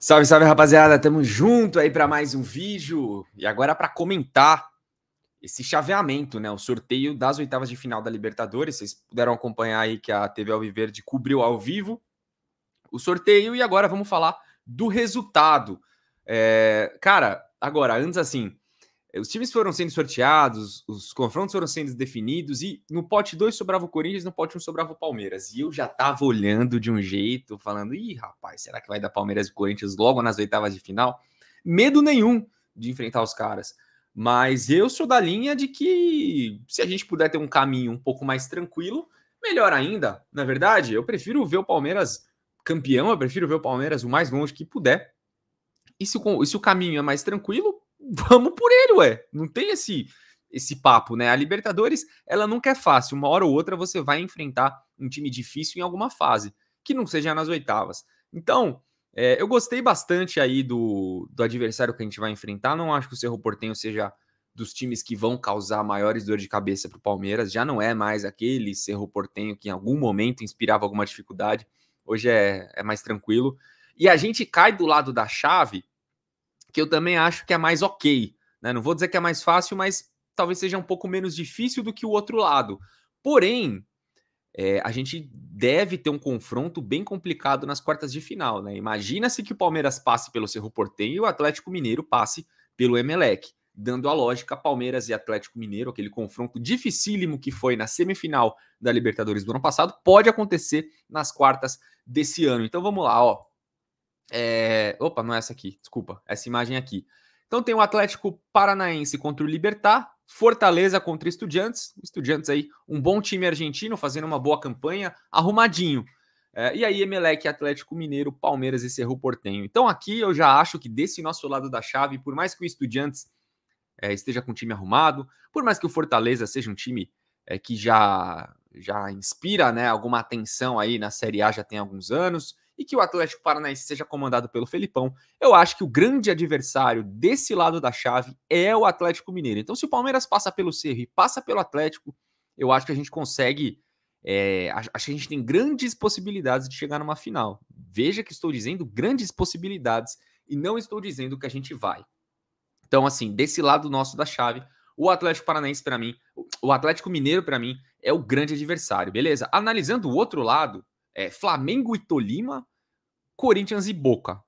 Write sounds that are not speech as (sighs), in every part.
Salve, salve, rapaziada. Tamo junto aí para mais um vídeo. E agora para comentar esse chaveamento, né? O sorteio das oitavas de final da Libertadores. Vocês puderam acompanhar aí que a TV Alviverde cobriu ao vivo o sorteio. E agora vamos falar do resultado. É... Cara, agora, antes assim, eh, os times foram sendo sorteados, os confrontos foram sendo definidos, e no pote 2 sobrava o Corinthians, no pote 1 um sobrava o Palmeiras. E eu já tava olhando de um jeito, falando: ih, rapaz, será que vai dar Palmeiras e Corinthians logo nas oitavas de final? Medo nenhum de enfrentar os caras. Mas eu sou da linha de que se a gente puder ter um caminho um pouco mais tranquilo, melhor ainda. Na é verdade, eu prefiro ver o Palmeiras campeão, eu prefiro ver o Palmeiras o mais longe que puder. E se o, e se o caminho é mais tranquilo, vamos por ele, ué. Não tem esse esse papo, né? A Libertadores, ela nunca é fácil. Uma hora ou outra você vai enfrentar um time difícil em alguma fase, que não seja nas oitavas. Então, é, eu gostei bastante aí do, do adversário que a gente vai enfrentar. Não acho que o Cerro Portenho seja dos times que vão causar maiores dor de cabeça para o Palmeiras. Já não é mais aquele Cerro Portenho que em algum momento inspirava alguma dificuldade. Hoje é, é mais tranquilo. E a gente cai do lado da chave que eu também acho que é mais ok. Né? Não vou dizer que é mais fácil, mas talvez seja um pouco menos difícil do que o outro lado. Porém, é, a gente deve ter um confronto bem complicado nas quartas de final. Né? Imagina-se que o Palmeiras passe pelo Cerro Porteño e o Atlético Mineiro passe pelo Emelec. Dando a lógica, Palmeiras e Atlético Mineiro, aquele confronto dificílimo que foi na semifinal da Libertadores do ano passado, pode acontecer nas quartas desse ano. Então vamos lá, ó. É... Opa, não é essa aqui, desculpa, essa imagem é aqui. Então tem o Atlético Paranaense contra o Libertar, Fortaleza contra Estudiantes. Estudiantes aí, um bom time argentino, fazendo uma boa campanha, arrumadinho. É, e aí, Emelec, Atlético Mineiro, Palmeiras e Cerro Portenho. Então, aqui eu já acho que desse nosso lado da chave, por mais que o Estudiantes é, esteja com o time arrumado, por mais que o Fortaleza seja um time é, que já já inspira né, alguma atenção aí na Série A já tem alguns anos, e que o Atlético Paranaense seja comandado pelo Felipão, eu acho que o grande adversário desse lado da chave é o Atlético Mineiro. Então, se o Palmeiras passa pelo Cerro e passa pelo Atlético, eu acho que a gente consegue. É, acho que a gente tem grandes possibilidades de chegar numa final. Veja que estou dizendo grandes possibilidades e não estou dizendo que a gente vai. Então, assim, desse lado nosso da chave, o Atlético Paranaense, para mim, o Atlético Mineiro, para mim, é o grande adversário, beleza? Analisando o outro lado, é Flamengo e Tolima, Corinthians e Boca.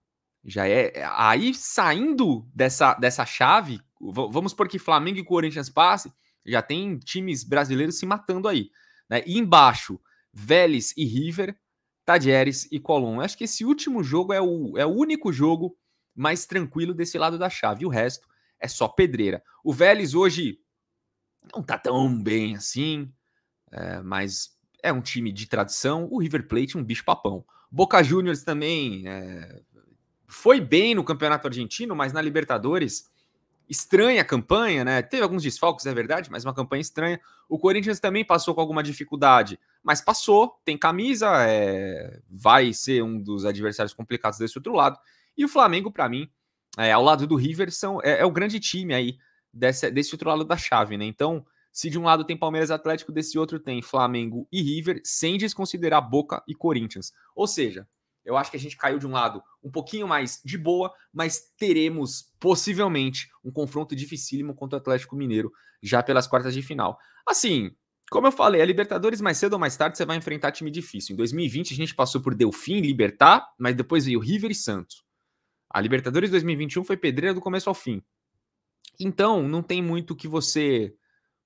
Já é. é aí, saindo dessa, dessa chave, vamos por que Flamengo e Corinthians passe, já tem times brasileiros se matando aí. Né? E embaixo, Vélez e River, Tadieres e Colón. Acho que esse último jogo é o, é o único jogo mais tranquilo desse lado da chave. o resto é só pedreira. O Vélez hoje não tá tão bem assim, é, mas é um time de tradição. O River Plate, um bicho papão. Boca Juniors também é, foi bem no Campeonato Argentino, mas na Libertadores, estranha a campanha, né? Teve alguns desfalques, é verdade, mas uma campanha estranha. O Corinthians também passou com alguma dificuldade, mas passou, tem camisa, é, vai ser um dos adversários complicados desse outro lado. E o Flamengo, para mim, é, ao lado do River, são, é, é, o grande time aí desse, desse outro lado da chave, né? Então, se de um lado tem Palmeiras Atlético, desse outro tem Flamengo e River, sem desconsiderar Boca e Corinthians. Ou seja, eu acho que a gente caiu de um lado um pouquinho mais de boa, mas teremos possivelmente um confronto dificílimo contra o Atlético Mineiro já pelas quartas de final. Assim, como eu falei, a Libertadores mais cedo ou mais tarde você vai enfrentar time difícil. Em 2020 a gente passou por Delfim, Libertar, mas depois veio River e Santos. A Libertadores 2021 foi pedreira do começo ao fim. Então, não tem muito o que você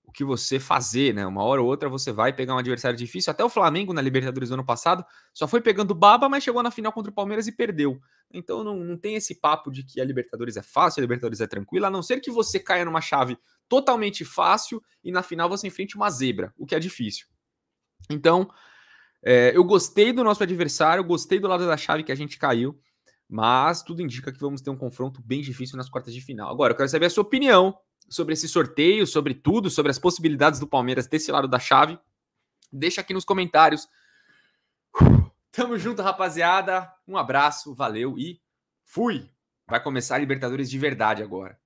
o que você fazer, né? Uma hora ou outra você vai pegar um adversário difícil. Até o Flamengo na Libertadores do ano passado só foi pegando baba, mas chegou na final contra o Palmeiras e perdeu. Então não, não tem esse papo de que a Libertadores é fácil, a Libertadores é tranquila, a não ser que você caia numa chave totalmente fácil e na final você enfrente uma zebra, o que é difícil. Então, é, eu gostei do nosso adversário, gostei do lado da chave que a gente caiu. Mas tudo indica que vamos ter um confronto bem difícil nas quartas de final. Agora, eu quero saber a sua opinião sobre esse sorteio, sobre tudo, sobre as possibilidades do Palmeiras desse lado da chave. Deixa aqui nos comentários. (sighs) Tamo junto, rapaziada. Um abraço, valeu e fui! Vai começar a Libertadores de verdade agora.